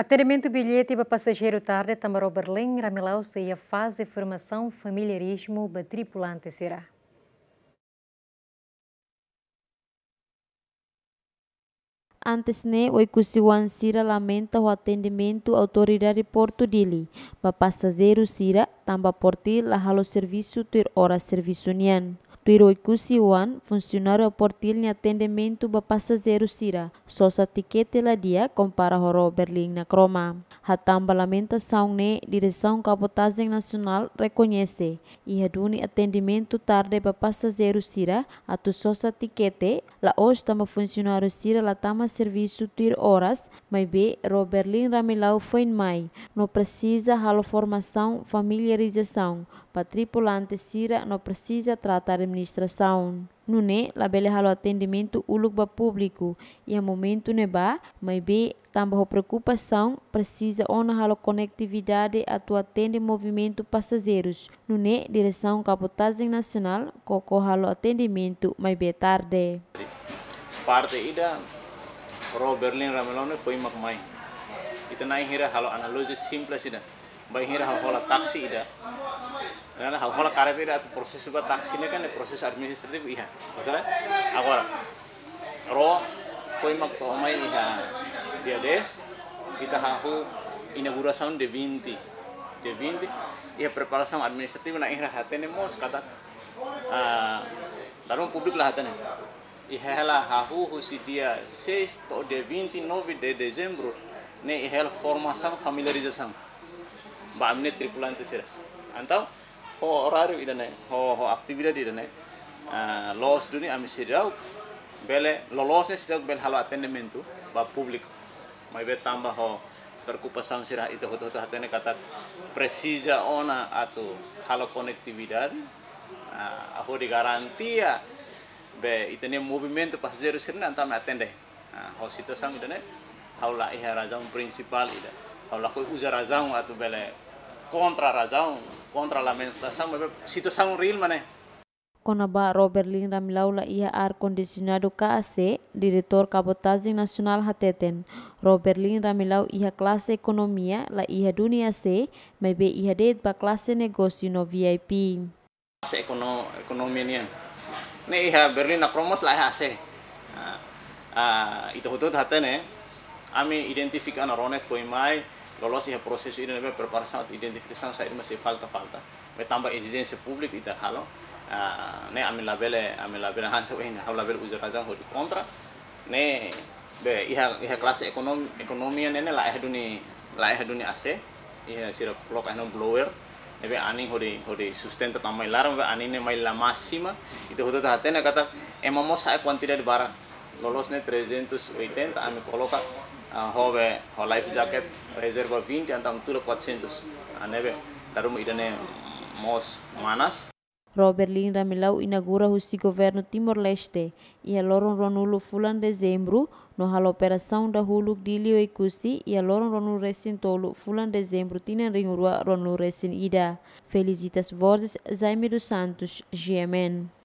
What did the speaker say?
Atendimento bilhete para passageiro tarde, Tamaró Berlim, Ramilau, e a fase formação familiarismo tripulante será. Antes ne né, o kusiwan sira lamenta o atendimento autoridade Porto Dili. Ba passageiro sira também porti la halo serviço ter hora serviço nian. Piroi kusiwan, funcionário portilha atendimento ba passageiro sira, só sa tiquete dia compara horo Berlin na croma. Hatamba lamentação ne, direção cabotagem nacional reconhece, e redune atendimento tarde ba passageiro sira, atu só sa tiquete, la hoje tama funcionário sira la tama serviço tir horas, mas be Berlin Ramilau foi mai, não precisa halo formação familiarização, patripulante sira não precisa tratar administração. Nune, labele halo atendimento ulugba público e a momento neba, mas be tambah preocupação precisa ona halo conectividade a tu atende movimento passageiros. Nune, direção capotagem nacional, coco halo atendimento mas be tarde. Parte ida, Ro Berlin Ramelone foi macmai. Ita naihira halo analogia simples ida. baiknya hal hal taksi ida karena hal hal karet ida proses juga ini kan proses administratif iya masalah agora ro koi mak toh mai ida dia des kita hahu inauguração de Devinti, de 20 e a iya, administratif na ira hatene mos kata ah darum publik lah hatene ihela iya, iya hahu dia sesto de novi de dezembro ne ihela formasam familiarizasam baamne tripulante sira antaw ho horario idane ho ho di idane ah, los duni ami sira bele lolose ya sirau bel halo mentu ba publik mai be tambah ho perkupasan sirah itu ho to hatene kata presija ona atu halo konektividad a ho de garantia be itene movimento passeiro sirna me atende ho situação idane Hau haula ihara eh, jam prinsipal ida haula uza uzarazão atu bele contra a razão, contra a lamentação, situação real, mané. Robert Lin Ramilaula ia ar condicionado KAC, diretor cabotagem nacional hateten. Lin Ramilau ia classe economia la ia dunia C, mebe ia det ba classe negócio no VIP. Classe ekono, ekonomia niyan. Ne ia Berlin na promos la AC. ah Uh, uh, ito hutut haten eh. Ami identifikan arone foi mai, ya proses ini namanya pada untuk identifikasi saya ini masih falta-falta bertambah exigensi publik itu halo. ne amin labele amin labele hansa hal ah, label labele ho hodi kontra ne be iha iha kelas ekonomi ekonomi yang ne lah dunia lah dunia ase iha sirap blok ano blower tapi aning hodi hodi tetap tetama larang be aning ne mai lamasima itu hodi tahate ne kata emang mau saya kuantidad barang lolosnya 380 ame koloka a hobe ho life jacket reserva 20 antam tura 400 a anebe darum idane mos manas Robert Linra Milau inaugura o governo Timor-Leste e a Loron Ronulo Fulan Dezembro, no hal operação da Hulu Dilio e Cusi e a Loron ronulo Recin Tolo Fulan Dezembro Tina Ringurua ronulo Recin Ida. Felicitas Vozes, Jaime dos Santos, GMN.